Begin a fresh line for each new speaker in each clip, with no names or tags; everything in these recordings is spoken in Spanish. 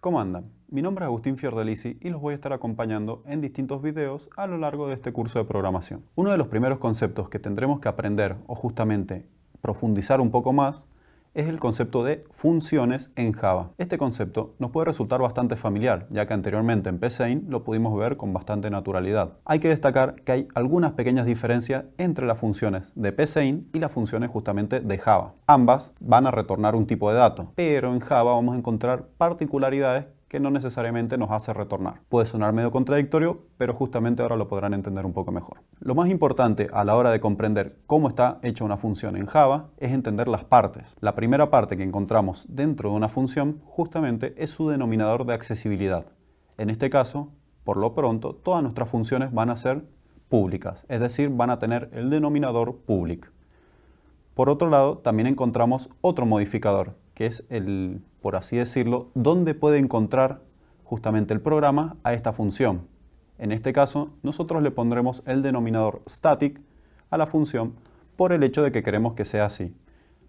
¿Cómo andan? Mi nombre es Agustín Fiordelisi y los voy a estar acompañando en distintos videos a lo largo de este curso de programación. Uno de los primeros conceptos que tendremos que aprender o justamente profundizar un poco más es el concepto de funciones en Java. Este concepto nos puede resultar bastante familiar, ya que anteriormente en PSeInt lo pudimos ver con bastante naturalidad. Hay que destacar que hay algunas pequeñas diferencias entre las funciones de PSeInt y las funciones justamente de Java. Ambas van a retornar un tipo de dato, pero en Java vamos a encontrar particularidades que no necesariamente nos hace retornar. Puede sonar medio contradictorio, pero justamente ahora lo podrán entender un poco mejor. Lo más importante a la hora de comprender cómo está hecha una función en Java es entender las partes. La primera parte que encontramos dentro de una función justamente es su denominador de accesibilidad. En este caso, por lo pronto, todas nuestras funciones van a ser públicas, es decir, van a tener el denominador public. Por otro lado, también encontramos otro modificador, que es el, por así decirlo, dónde puede encontrar justamente el programa a esta función. En este caso, nosotros le pondremos el denominador static a la función por el hecho de que queremos que sea así.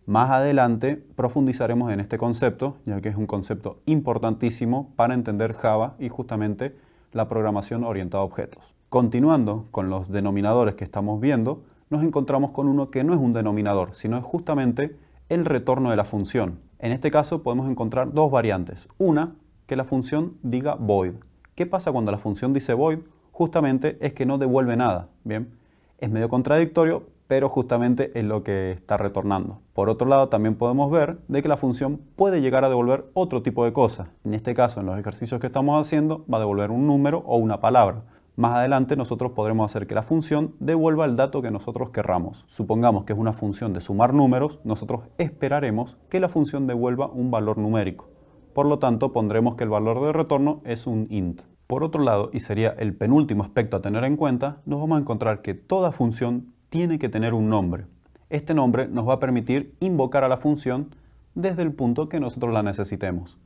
Más adelante profundizaremos en este concepto, ya que es un concepto importantísimo para entender Java y justamente la programación orientada a objetos. Continuando con los denominadores que estamos viendo, nos encontramos con uno que no es un denominador, sino es justamente el retorno de la función. En este caso podemos encontrar dos variantes. Una, que la función diga void. ¿Qué pasa cuando la función dice void? Justamente es que no devuelve nada, ¿bien? Es medio contradictorio, pero justamente es lo que está retornando. Por otro lado, también podemos ver de que la función puede llegar a devolver otro tipo de cosas. En este caso, en los ejercicios que estamos haciendo, va a devolver un número o una palabra. Más adelante nosotros podremos hacer que la función devuelva el dato que nosotros querramos. Supongamos que es una función de sumar números, nosotros esperaremos que la función devuelva un valor numérico. Por lo tanto, pondremos que el valor de retorno es un int. Por otro lado, y sería el penúltimo aspecto a tener en cuenta, nos vamos a encontrar que toda función tiene que tener un nombre. Este nombre nos va a permitir invocar a la función desde el punto que nosotros la necesitemos.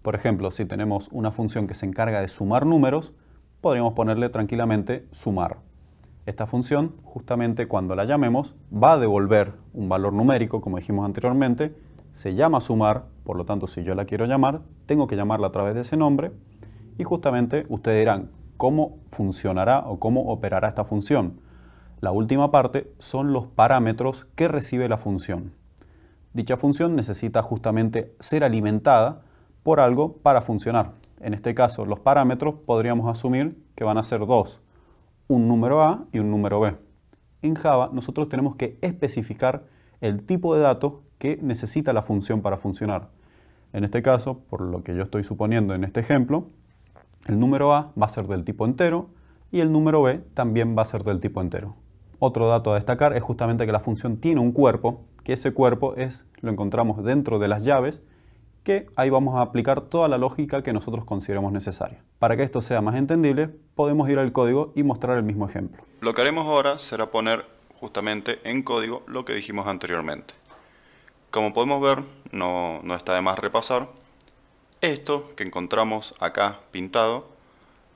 Por ejemplo, si tenemos una función que se encarga de sumar números, podríamos ponerle tranquilamente sumar. Esta función, justamente cuando la llamemos, va a devolver un valor numérico, como dijimos anteriormente, se llama sumar, por lo tanto, si yo la quiero llamar, tengo que llamarla a través de ese nombre, y justamente ustedes dirán, ¿cómo funcionará o cómo operará esta función? La última parte son los parámetros que recibe la función. Dicha función necesita justamente ser alimentada por algo para funcionar. En este caso, los parámetros podríamos asumir que van a ser dos, un número A y un número B. En Java nosotros tenemos que especificar el tipo de datos que necesita la función para funcionar. En este caso, por lo que yo estoy suponiendo en este ejemplo, el número A va a ser del tipo entero y el número B también va a ser del tipo entero. Otro dato a destacar es justamente que la función tiene un cuerpo, que ese cuerpo es, lo encontramos dentro de las llaves ahí vamos a aplicar toda la lógica que nosotros consideremos necesaria. Para que esto sea más entendible, podemos ir al código y mostrar el mismo ejemplo.
Lo que haremos ahora será poner justamente en código lo que dijimos anteriormente. Como podemos ver, no, no está de más repasar, esto que encontramos acá pintado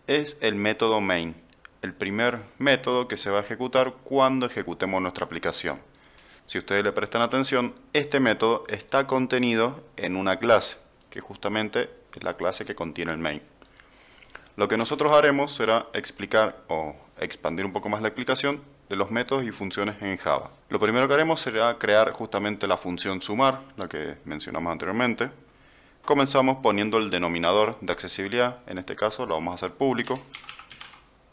es el método main, el primer método que se va a ejecutar cuando ejecutemos nuestra aplicación. Si ustedes le prestan atención, este método está contenido en una clase, que justamente es la clase que contiene el main. Lo que nosotros haremos será explicar o expandir un poco más la explicación de los métodos y funciones en Java. Lo primero que haremos será crear justamente la función sumar, la que mencionamos anteriormente. Comenzamos poniendo el denominador de accesibilidad, en este caso lo vamos a hacer público.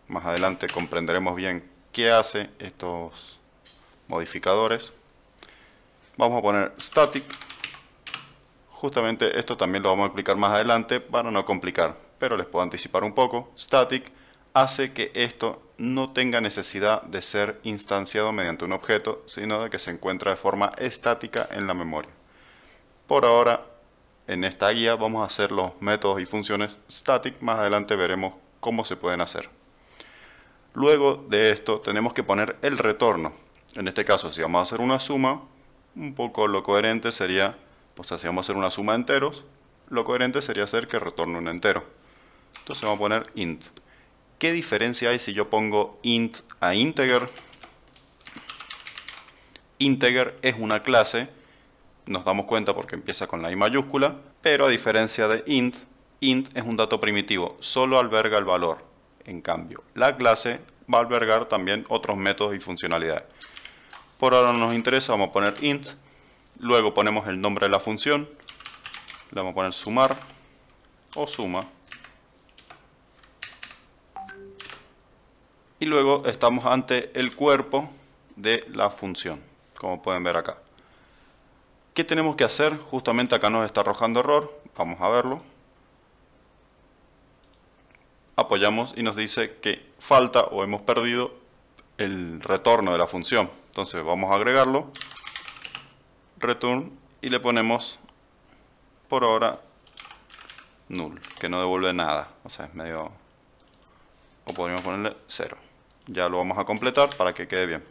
Más adelante comprenderemos bien qué hace estos modificadores. Vamos a poner static. Justamente esto también lo vamos a explicar más adelante para no complicar, pero les puedo anticipar un poco. Static hace que esto no tenga necesidad de ser instanciado mediante un objeto, sino de que se encuentra de forma estática en la memoria. Por ahora, en esta guía vamos a hacer los métodos y funciones static, más adelante veremos cómo se pueden hacer. Luego de esto tenemos que poner el retorno. En este caso, si vamos a hacer una suma, un poco lo coherente sería, o sea, si vamos a hacer una suma de enteros, lo coherente sería hacer que retorne un entero. Entonces vamos a poner int. ¿Qué diferencia hay si yo pongo int a integer? Integer es una clase, nos damos cuenta porque empieza con la i mayúscula, pero a diferencia de int, int es un dato primitivo, solo alberga el valor. En cambio, la clase va a albergar también otros métodos y funcionalidades. Por ahora no nos interesa, vamos a poner int. Luego ponemos el nombre de la función. Le vamos a poner sumar o suma. Y luego estamos ante el cuerpo de la función, como pueden ver acá. ¿Qué tenemos que hacer? Justamente acá nos está arrojando error. Vamos a verlo. Apoyamos y nos dice que falta o hemos perdido el retorno de la función. Entonces vamos a agregarlo, return y le ponemos por ahora null, que no devuelve nada, o sea es medio, o podríamos ponerle 0. Ya lo vamos a completar para que quede bien.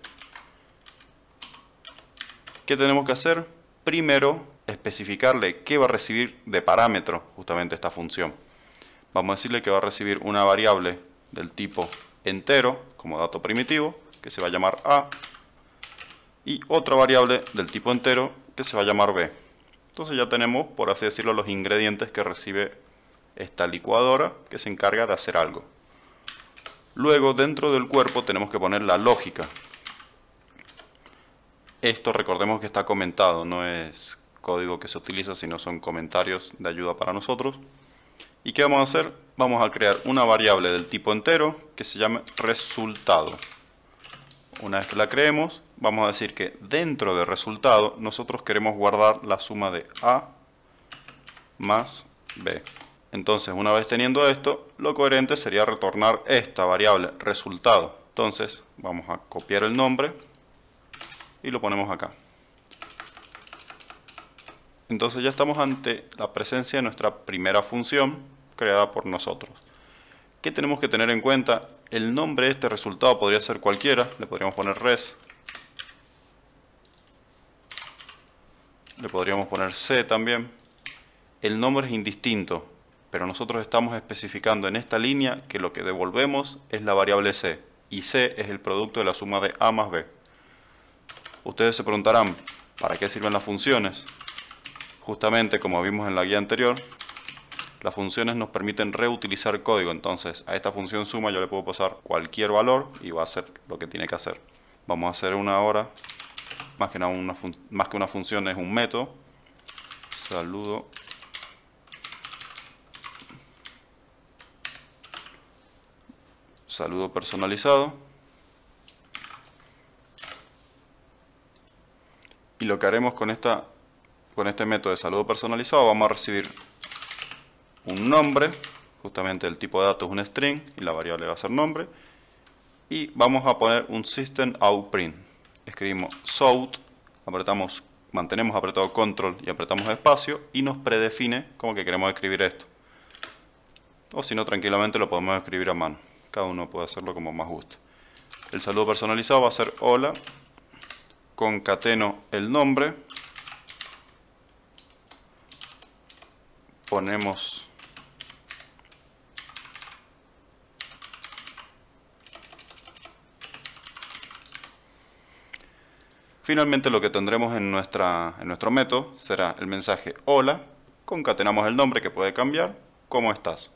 ¿Qué tenemos que hacer? Primero, especificarle qué va a recibir de parámetro justamente esta función. Vamos a decirle que va a recibir una variable del tipo entero como dato primitivo, que se va a llamar a, y otra variable del tipo entero que se va a llamar b. Entonces ya tenemos, por así decirlo, los ingredientes que recibe esta licuadora que se encarga de hacer algo. Luego dentro del cuerpo tenemos que poner la lógica. Esto recordemos que está comentado, no es código que se utiliza, sino son comentarios de ayuda para nosotros. ¿Y qué vamos a hacer? Vamos a crear una variable del tipo entero que se llame resultado. Una vez que la creemos, vamos a decir que dentro de resultado nosotros queremos guardar la suma de A más B. Entonces, una vez teniendo esto, lo coherente sería retornar esta variable resultado. Entonces, vamos a copiar el nombre y lo ponemos acá. Entonces ya estamos ante la presencia de nuestra primera función creada por nosotros. ¿Qué tenemos que tener en cuenta el nombre de este resultado podría ser cualquiera, le podríamos poner res. Le podríamos poner c también. El nombre es indistinto, pero nosotros estamos especificando en esta línea que lo que devolvemos es la variable c, y c es el producto de la suma de a más b. Ustedes se preguntarán, ¿para qué sirven las funciones? Justamente como vimos en la guía anterior, las funciones nos permiten reutilizar código, entonces a esta función suma yo le puedo pasar cualquier valor y va a hacer lo que tiene que hacer. Vamos a hacer una ahora, más que, una, más que una función es un método. Saludo. Saludo personalizado. Y lo que haremos con, esta, con este método de saludo personalizado, vamos a recibir un nombre, justamente el tipo de dato es un string y la variable va a ser nombre. Y vamos a poner un system out print. Escribimos South. apretamos, mantenemos apretado control y apretamos espacio y nos predefine como que queremos escribir esto. O si no, tranquilamente lo podemos escribir a mano. Cada uno puede hacerlo como más guste. El saludo personalizado va a ser hola, concateno el nombre, ponemos Finalmente lo que tendremos en, nuestro método será el mensaje hola, concatenamos el nombre que puede cambiar, ¿cómo estás?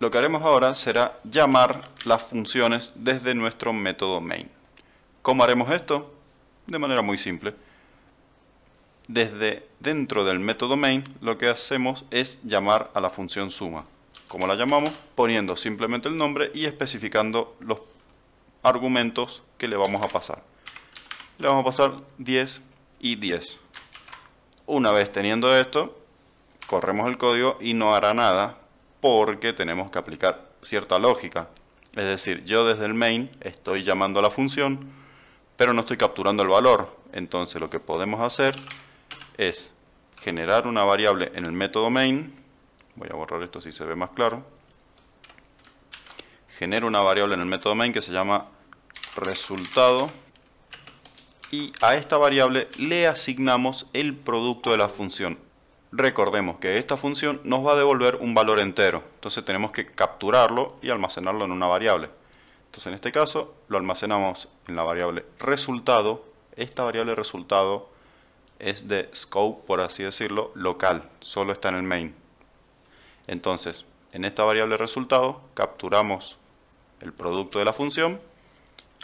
Lo que haremos ahora será llamar las funciones desde nuestro método main. ¿Cómo haremos esto? De manera muy simple. Desde dentro del método main lo que hacemos es llamar a la función suma. ¿Cómo la llamamos? Poniendo simplemente el nombre y especificando los argumentos que le vamos a pasar le vamos a pasar 10 y 10. Una vez teniendo esto, corremos el código y no hará nada porque tenemos que aplicar cierta lógica. Es decir, yo desde el main estoy llamando a la función, pero no estoy capturando el valor. Entonces lo que podemos hacer es generar una variable en el método main. Voy a borrar esto si se ve más claro. Genero una variable en el método main que se llama resultado y a esta variable le asignamos el producto de la función. Recordemos que esta función nos va a devolver un valor entero, entonces tenemos que capturarlo y almacenarlo en una variable. Entonces en este caso lo almacenamos en la variable resultado. Esta variable resultado es de scope, por así decirlo, local, solo está en el main. Entonces en esta variable resultado capturamos el producto de la función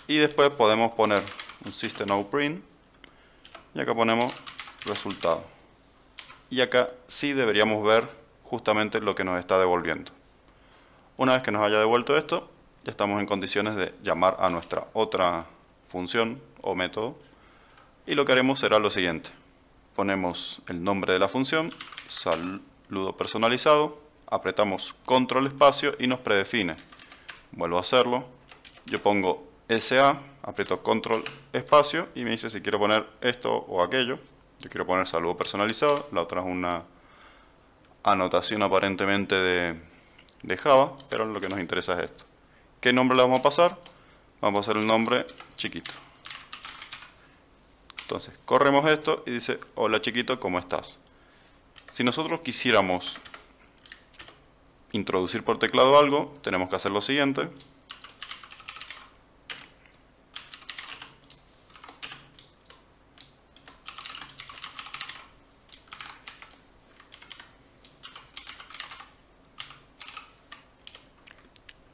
y después podemos poner un system out print y acá ponemos resultado y acá sí deberíamos ver justamente lo que nos está devolviendo una vez que nos haya devuelto esto ya estamos en condiciones de llamar a nuestra otra función o método y lo que haremos será lo siguiente ponemos el nombre de la función saludo personalizado apretamos control espacio y nos predefine vuelvo a hacerlo yo pongo SA, aprieto control espacio y me dice si quiero poner esto o aquello. Yo quiero poner saludo personalizado, la otra es una anotación aparentemente de, Java, pero lo que nos interesa es esto. ¿Qué nombre le vamos a pasar? Vamos a hacer el nombre chiquito. Entonces, corremos esto y dice, hola chiquito, ¿cómo estás? Si nosotros quisiéramos introducir por teclado algo, tenemos que hacer lo siguiente.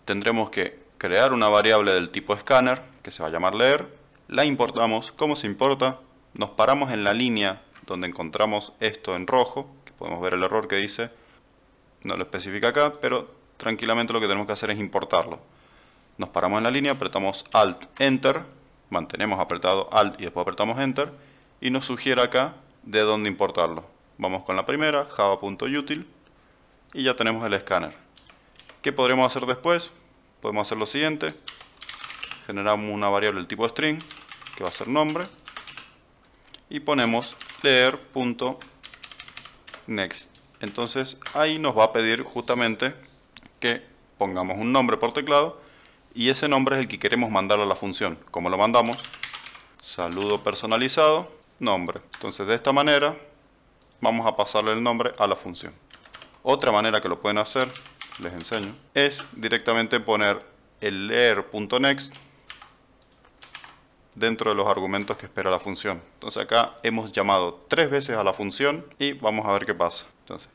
tendremos que crear una variable del tipo scanner, que se va a llamar leer, la importamos, ¿cómo se importa? Nos paramos en la línea donde encontramos esto en rojo, que podemos ver el error que dice, no lo especifica acá, pero tranquilamente lo que tenemos que hacer es importarlo. Nos paramos en la línea, apretamos Alt, Enter, mantenemos apretado Alt y después apretamos Enter, y nos sugiere acá de dónde importarlo. Vamos con la primera, java.util, y ya tenemos el escáner. ¿Qué podremos hacer después? Podemos hacer lo siguiente. Generamos una variable del tipo string, que va a ser nombre. Y ponemos leer.next. Entonces ahí nos va a pedir justamente que pongamos un nombre por teclado y ese nombre es el que queremos mandar a la función. Como lo mandamos? Saludo personalizado, nombre. Entonces de esta manera vamos a pasarle el nombre a la función. Otra manera que lo pueden hacer les enseño, es directamente poner el leer.next dentro de los argumentos que espera la función. Entonces acá hemos llamado tres veces a la función y vamos a ver qué pasa. Entonces,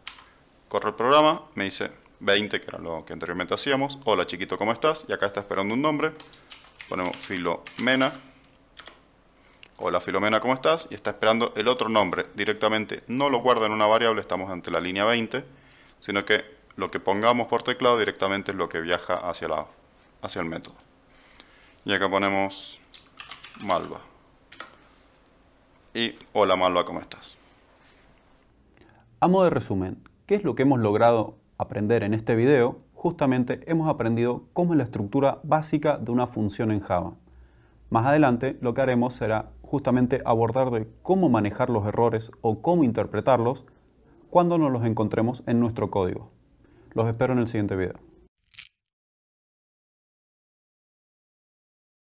corro el programa, me dice 20, que era lo que anteriormente hacíamos. Hola chiquito, ¿cómo estás? Y acá está esperando un nombre. Ponemos Filomena. Hola Filomena, ¿cómo estás? Y está esperando el otro nombre. Directamente no lo guarda en una variable, estamos ante la línea 20, sino que lo que pongamos por teclado directamente es lo que viaja hacia, el método. Y acá ponemos malva. Y hola malva, ¿cómo estás?
A modo de resumen, ¿qué es lo que hemos logrado aprender en este video? Justamente hemos aprendido cómo es la estructura básica de una función en Java. Más adelante lo que haremos será justamente abordar de cómo manejar los errores o cómo interpretarlos cuando nos los encontremos en nuestro código. Los espero en el siguiente video.